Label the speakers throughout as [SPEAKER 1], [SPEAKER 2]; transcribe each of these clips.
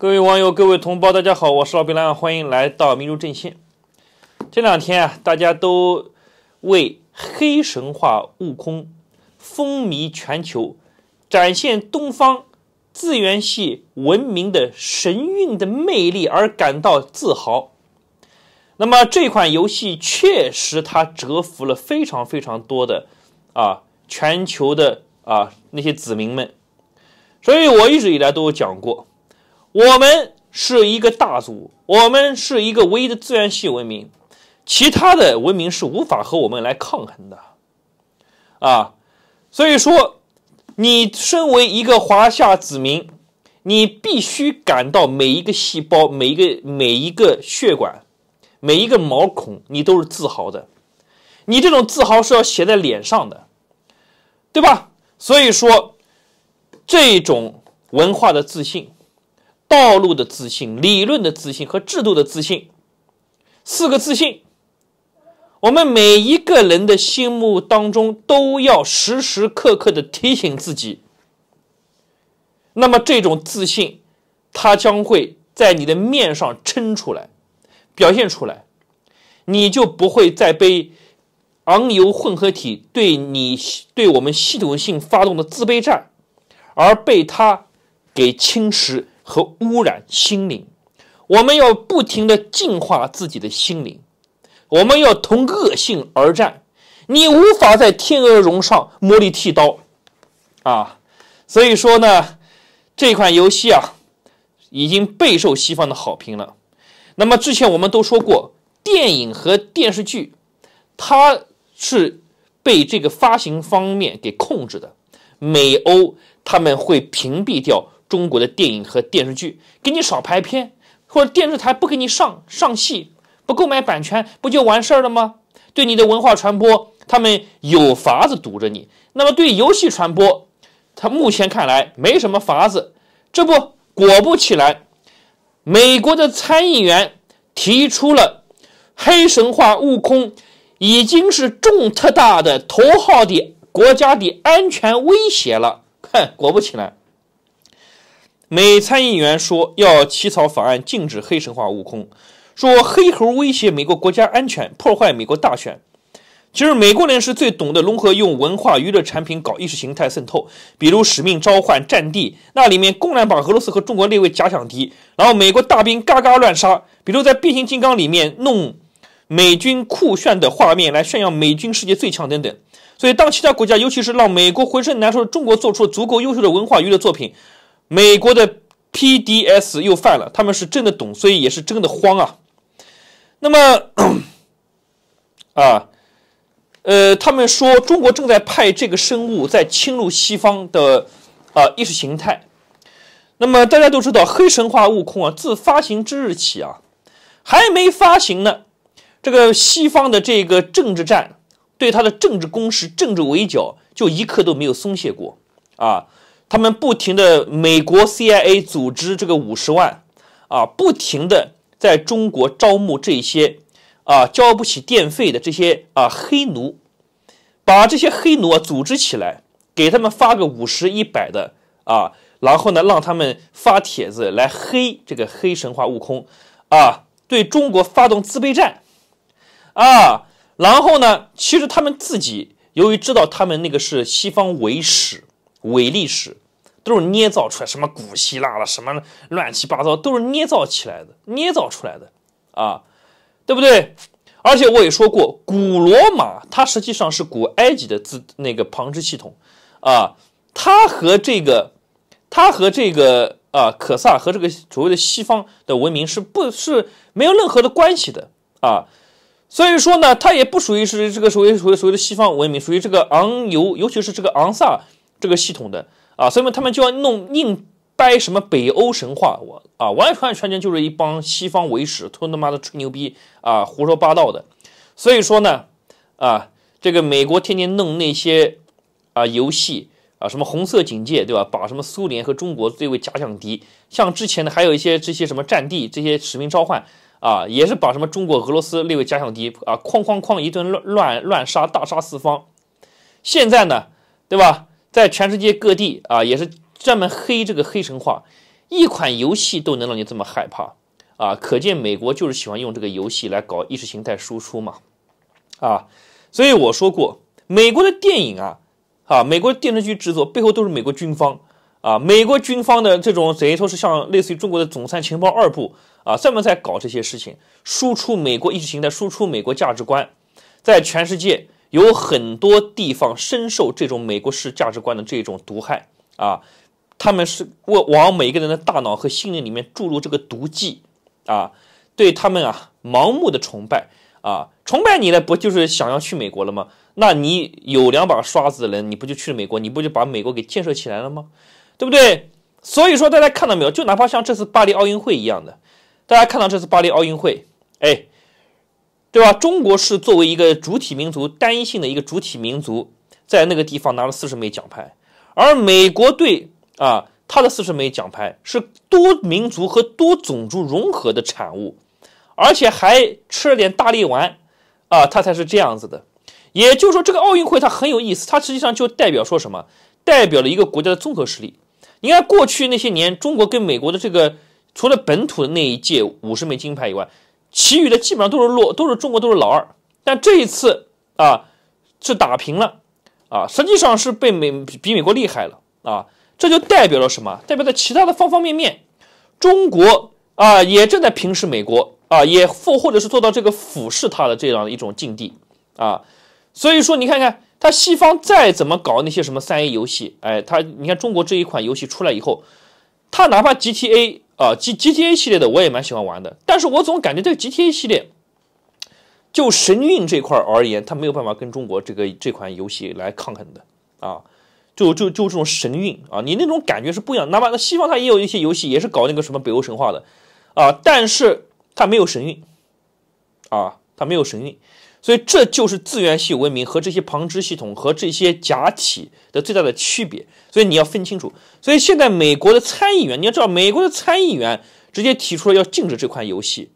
[SPEAKER 1] 各位网友，各位同胞，大家好，我是老兵蓝，欢迎来到民族阵线。这两天啊，大家都为黑神话悟空风靡全球，展现东方自源系文明的神韵的魅力而感到自豪。那么这款游戏确实，它折服了非常非常多的啊全球的啊那些子民们。所以我一直以来都有讲过。我们是一个大族，我们是一个唯一的自然系文明，其他的文明是无法和我们来抗衡的，啊，所以说，你身为一个华夏子民，你必须感到每一个细胞、每一个每一个血管、每一个毛孔，你都是自豪的，你这种自豪是要写在脸上的，对吧？所以说，这种文化的自信。道路的自信、理论的自信和制度的自信，四个自信，我们每一个人的心目当中都要时时刻刻的提醒自己。那么这种自信，它将会在你的面上撑出来、表现出来，你就不会再被昂油混合体对你、对我们系统性发动的自卑战而被他给侵蚀。和污染心灵，我们要不停的净化自己的心灵，我们要同恶性而战。你无法在天鹅绒上磨砺剃刀，啊，所以说呢，这款游戏啊，已经备受西方的好评了。那么之前我们都说过，电影和电视剧，它是被这个发行方面给控制的，美欧他们会屏蔽掉。中国的电影和电视剧给你少拍片，或者电视台不给你上上戏，不购买版权，不就完事儿了吗？对你的文化传播，他们有法子堵着你。那么对游戏传播，他目前看来没什么法子。这不果不其然，美国的参议员提出了黑神话悟空已经是重特大的头号的国家的安全威胁了。哼，果不其然。美参议员说要起草法案禁止黑神话悟空，说黑猴威胁美国国家安全，破坏美国大选。其实美国人是最懂得融合用文化娱乐产品搞意识形态渗透，比如使命召唤、战地，那里面公然把俄罗斯和中国列为假想敌，然后美国大兵嘎嘎乱杀；比如在变形金刚里面弄美军酷炫的画面来炫耀美军世界最强等等。所以，当其他国家，尤其是让美国浑身难受的中国，做出足够优秀的文化娱乐作品，美国的 PDS 又犯了，他们是真的懂，所以也是真的慌啊。那么，啊，呃，他们说中国正在派这个生物在侵入西方的啊意识形态。那么大家都知道，《黑神话：悟空》啊，自发行之日起啊，还没发行呢，这个西方的这个政治战对它的政治攻势、政治围剿就一刻都没有松懈过啊。他们不停的，美国 CIA 组织这个五十万，啊，不停的在中国招募这些，啊，交不起电费的这些啊黑奴，把这些黑奴啊组织起来，给他们发个五十一百的啊，然后呢，让他们发帖子来黑这个黑神话悟空，啊，对中国发动自卑战，啊，然后呢，其实他们自己由于知道他们那个是西方伪史。伪历史都是捏造出来，什么古希腊了，什么乱七八糟，都是捏造起来的，捏造出来的，啊，对不对？而且我也说过，古罗马它实际上是古埃及的自那个旁支系统，啊，它和这个，它和这个啊，可萨和这个所谓的西方的文明是不是没有任何的关系的啊？所以说呢，它也不属于是这个所谓、所谓、所谓的西方文明，属于这个昂尤，尤其是这个昂萨。这个系统的啊，所以嘛，他们就要弄硬掰什么北欧神话，我啊，完全完全就是一帮西方伪史，都他妈的吹牛逼啊，胡说八道的。所以说呢，啊，这个美国天天弄那些啊游戏啊，什么红色警戒，对吧？把什么苏联和中国列为假想敌，像之前的还有一些这些什么战地这些使命召唤啊，也是把什么中国俄罗斯列为假想敌啊，哐哐哐一顿乱乱乱杀，大杀四方。现在呢，对吧？在全世界各地啊，也是专门黑这个黑神话，一款游戏都能让你这么害怕啊！可见美国就是喜欢用这个游戏来搞意识形态输出嘛，啊！所以我说过，美国的电影啊，啊，美国电视剧制作背后都是美国军方啊，美国军方的这种等于说是像类似于中国的《总参情报二部》啊，专门在搞这些事情，输出美国意识形态，输出美国价值观，在全世界。有很多地方深受这种美国式价值观的这种毒害啊，他们是往每一个人的大脑和心灵里面注入这个毒剂啊，对他们啊盲目的崇拜啊，崇拜你呢不就是想要去美国了吗？那你有两把刷子的人，你不就去了美国，你不就把美国给建设起来了吗？对不对？所以说大家看到没有，就哪怕像这次巴黎奥运会一样的，大家看到这次巴黎奥运会，哎。对吧？中国是作为一个主体民族单一性的一个主体民族，在那个地方拿了四十枚奖牌，而美国队啊，他的四十枚奖牌是多民族和多种族融合的产物，而且还吃了点大力丸，啊，他才是这样子的。也就是说，这个奥运会它很有意思，它实际上就代表说什么？代表了一个国家的综合实力。你看过去那些年，中国跟美国的这个除了本土的那一届五十枚金牌以外。其余的基本上都是落，都是中国都是老二，但这一次啊是打平了，啊，实际上是被美比美国厉害了啊，这就代表了什么？代表在其他的方方面面，中国啊也正在平视美国啊，也或或者是做到这个俯视它的这样一种境地啊，所以说你看看他西方再怎么搞那些什么三 A 游戏，哎，他你看中国这一款游戏出来以后，他哪怕 GTA。啊，G GTA 系列的我也蛮喜欢玩的，但是我总感觉这个 GTA 系列，就神韵这块而言，它没有办法跟中国这个这款游戏来抗衡的啊，就就就这种神韵啊，你那种感觉是不一样。哪怕那西方它也有一些游戏也是搞那个什么北欧神话的啊，但是它没有神韵啊，它没有神韵。所以这就是资源系文明和这些旁支系统和这些假体的最大的区别。所以你要分清楚。所以现在美国的参议员，你要知道，美国的参议员直接提出了要禁止这款游戏，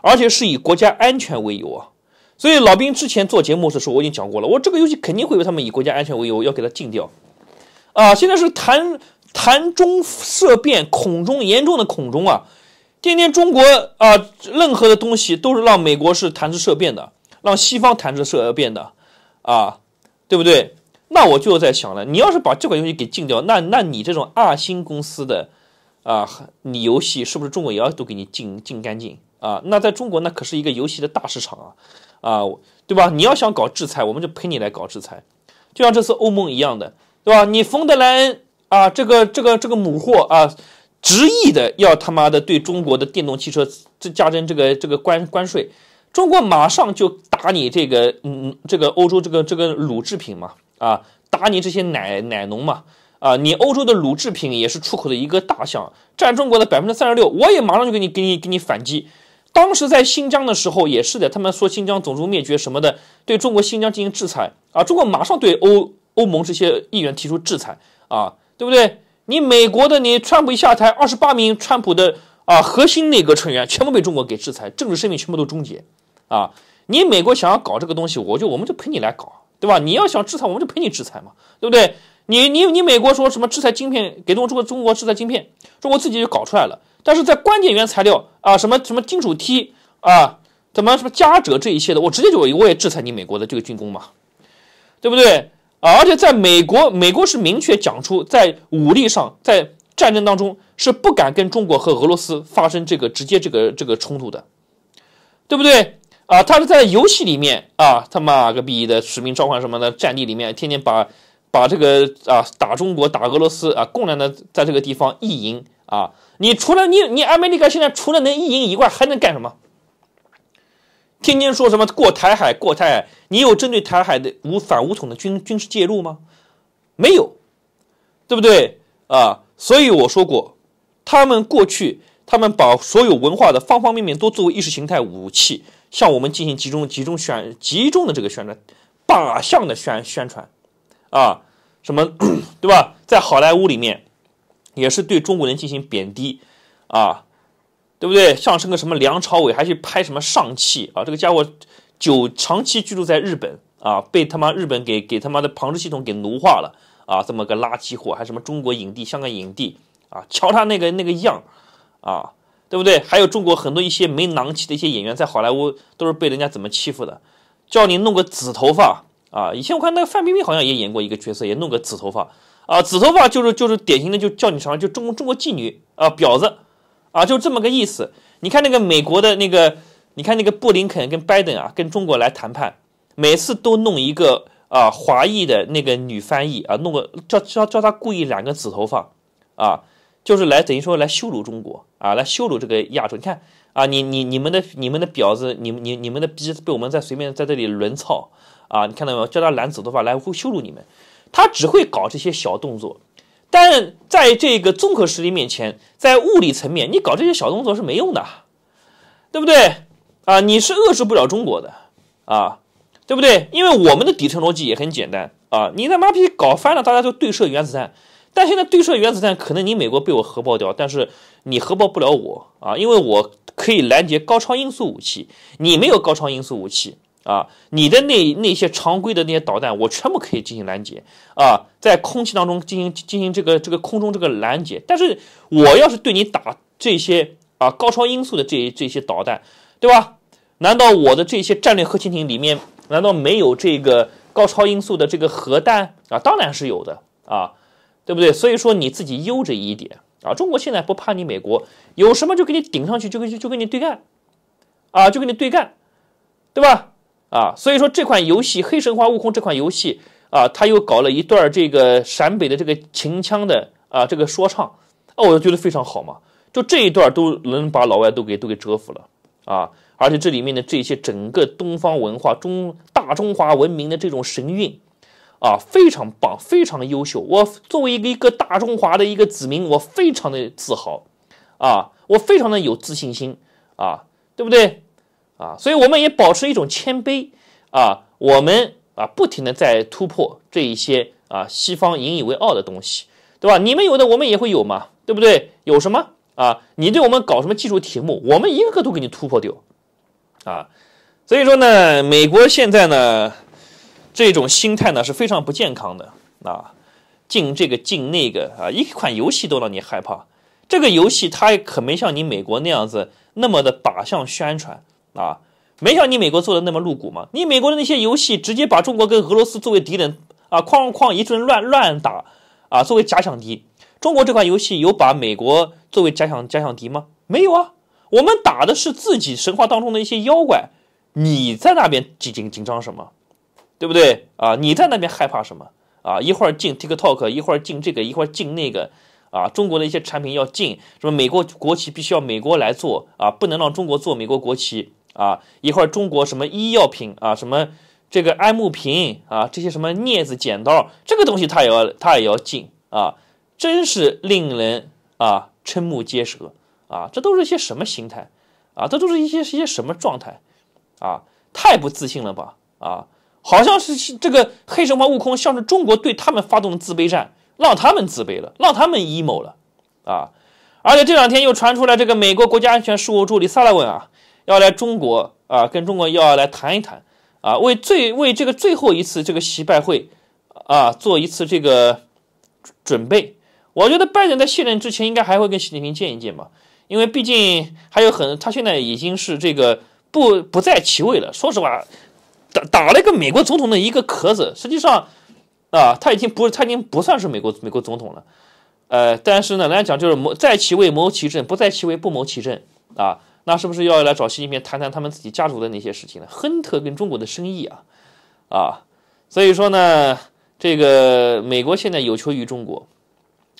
[SPEAKER 1] 而且是以国家安全为由啊。所以老兵之前做节目的时候我已经讲过了，我这个游戏肯定会被他们以国家安全为由要给它禁掉啊。现在是谈谈中色变，恐中严重的恐中啊，天天中国啊，任何的东西都是让美国是谈之色变的。让西方谈之要变的，啊，对不对？那我就在想了，你要是把这款游戏给禁掉，那那你这种二星公司的，啊，你游戏是不是中国也要都给你禁禁干净啊？那在中国那可是一个游戏的大市场啊，啊，对吧？你要想搞制裁，我们就陪你来搞制裁，就像这次欧盟一样的，对吧？你冯德莱恩啊，这个这个这个母货啊，执意的要他妈的对中国的电动汽车这加征这个这个关关税。中国马上就打你这个，嗯，这个欧洲这个这个乳制品嘛，啊，打你这些奶奶农嘛，啊，你欧洲的乳制品也是出口的一个大项，占中国的百分之三十六。我也马上就给你给你给你反击。当时在新疆的时候也是的，他们说新疆种族灭绝什么的，对中国新疆进行制裁啊。中国马上对欧欧盟这些议员提出制裁啊，对不对？你美国的你川普一下台，二十八名川普的。啊，核心内阁成员全部被中国给制裁，政治生命全部都终结。啊，你美国想要搞这个东西，我就我们就陪你来搞，对吧？你要想制裁，我们就陪你制裁嘛，对不对？你你你美国说什么制裁晶片，给中国中国制裁晶片，中国自己就搞出来了。但是在关键原材料啊，什么什么金属梯啊，怎么什么加者这一些的，我直接就我也制裁你美国的这个军工嘛，对不对？啊，而且在美国，美国是明确讲出，在武力上，在战争当中。是不敢跟中国和俄罗斯发生这个直接这个这个冲突的，对不对啊？他是在游戏里面啊，他妈个逼的《使命召唤》什么的，战地里面天天把把这个啊打中国打俄罗斯啊，公然的在这个地方意淫啊！你除了你你阿美利加现在除了能意淫以外还能干什么？天天说什么过台海过台海，你有针对台海的无反无统的军军事介入吗？没有，对不对啊？所以我说过。他们过去，他们把所有文化的方方面面都作为意识形态武器，向我们进行集中、集中选、集中的这个宣传、靶向的宣宣传，啊，什么，对吧？在好莱坞里面，也是对中国人进行贬低，啊，对不对？像是个什么梁朝伟，还去拍什么上气啊，这个家伙久长期居住在日本啊，被他妈日本给给他妈的旁支系统给奴化了啊，这么个垃圾货，还什么中国影帝、香港影帝。啊，瞧他那个那个样，啊，对不对？还有中国很多一些没囊气的一些演员，在好莱坞都是被人家怎么欺负的？叫你弄个紫头发啊！以前我看那个范冰冰好像也演过一个角色，也弄个紫头发啊。紫头发就是就是典型的，就叫你什么？就中国中国妓女啊，婊子啊，就这么个意思。你看那个美国的那个，你看那个布林肯跟拜登啊，跟中国来谈判，每次都弄一个啊华裔的那个女翻译啊，弄个叫叫叫他故意染个紫头发啊。就是来等于说来羞辱中国啊，来羞辱这个亚洲。你看啊，你你你们的你们的婊子，你们你你们的逼被我们在随便在这里轮操啊，你看到没有？叫他拦阻的话，来会羞辱你们。他只会搞这些小动作，但在这个综合实力面前，在物理层面，你搞这些小动作是没用的，对不对啊？你是遏制不了中国的啊，对不对？因为我们的底层逻辑也很简单啊，你他妈逼搞翻了，大家就对射原子弹。但现在对射原子弹，可能你美国被我核爆掉，但是你核爆不了我啊，因为我可以拦截高超音速武器，你没有高超音速武器啊，你的那那些常规的那些导弹，我全部可以进行拦截啊，在空气当中进行进行这个这个空中这个拦截。但是我要是对你打这些啊高超音速的这这些导弹，对吧？难道我的这些战略核潜艇里面难道没有这个高超音速的这个核弹啊？当然是有的啊。对不对？所以说你自己悠着一点啊！中国现在不怕你，美国有什么就给你顶上去，就跟就跟你对干，啊，就跟你对干，对吧？啊，所以说这款游戏《黑神话：悟空》这款游戏啊，他又搞了一段这个陕北的这个秦腔的啊，这个说唱，啊，我觉得非常好嘛！就这一段都能把老外都给都给折服了啊！而且这里面的这些整个东方文化中大中华文明的这种神韵。啊，非常棒，非常优秀。我作为一个一个大中华的一个子民，我非常的自豪，啊，我非常的有自信心，啊，对不对？啊，所以我们也保持一种谦卑，啊，我们啊不停的在突破这一些啊西方引以为傲的东西，对吧？你们有的我们也会有嘛，对不对？有什么啊？你对我们搞什么技术题目，我们一个个都给你突破掉，啊，所以说呢，美国现在呢。这种心态呢是非常不健康的啊！进这个进那个啊，一款游戏都让你害怕。这个游戏它可没像你美国那样子那么的靶向宣传啊，没像你美国做的那么露骨嘛。你美国的那些游戏直接把中国跟俄罗斯作为敌人啊，哐哐一阵乱乱打啊，作为假想敌。中国这款游戏有把美国作为假想假想敌吗？没有啊，我们打的是自己神话当中的一些妖怪。你在那边紧紧紧张什么？对不对啊？你在那边害怕什么啊？一会儿进 TikTok，一会儿进这个，一会儿进那个，啊，中国的一些产品要进，什么美国国旗必须要美国来做啊，不能让中国做美国国旗啊。一会儿中国什么医药品啊，什么这个安慕平啊，这些什么镊子、剪刀，这个东西他也要，他也要进啊，真是令人啊瞠目结舌啊！这都是些什么心态啊？这都是一些一些什么状态啊？太不自信了吧啊！好像是这个黑神话悟空，像是中国对他们发动的自卑战，让他们自卑了，让他们阴谋了，啊！而且这两天又传出来，这个美国国家安全事务助理萨拉文啊，要来中国啊，跟中国要来谈一谈啊，为最为这个最后一次这个习拜会啊，做一次这个准备。我觉得拜登在卸任之前，应该还会跟习近平见一见吧，因为毕竟还有很，他现在已经是这个不不在其位了。说实话。打打了一个美国总统的一个壳子，实际上，啊，他已经不他已经不算是美国美国总统了，呃，但是呢，来讲就是谋在其位谋其政，不在其位不谋其政啊，那是不是要来找习近平谈谈他们自己家族的那些事情呢？亨特跟中国的生意啊，啊，所以说呢，这个美国现在有求于中国，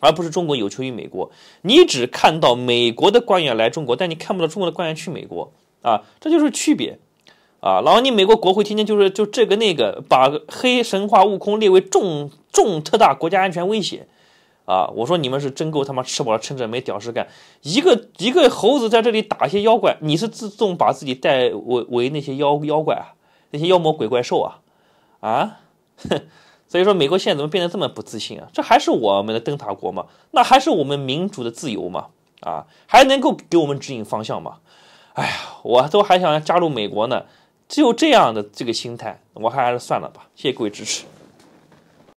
[SPEAKER 1] 而不是中国有求于美国。你只看到美国的官员来中国，但你看不到中国的官员去美国啊，这就是区别。啊，然后你美国国会天天就是就这个那个，把黑神话悟空列为重重特大国家安全威胁，啊，我说你们是真够他妈吃饱了撑着没屌事干，一个一个猴子在这里打些妖怪，你是自动把自己带为为那些妖妖怪啊，那些妖魔鬼怪兽啊，啊，哼，所以说美国现在怎么变得这么不自信啊？这还是我们的灯塔国吗？那还是我们民主的自由吗？啊，还能够给我们指引方向吗？哎呀，我都还想加入美国呢。只有这样的这个心态，我看还是算了吧。谢谢各位支持。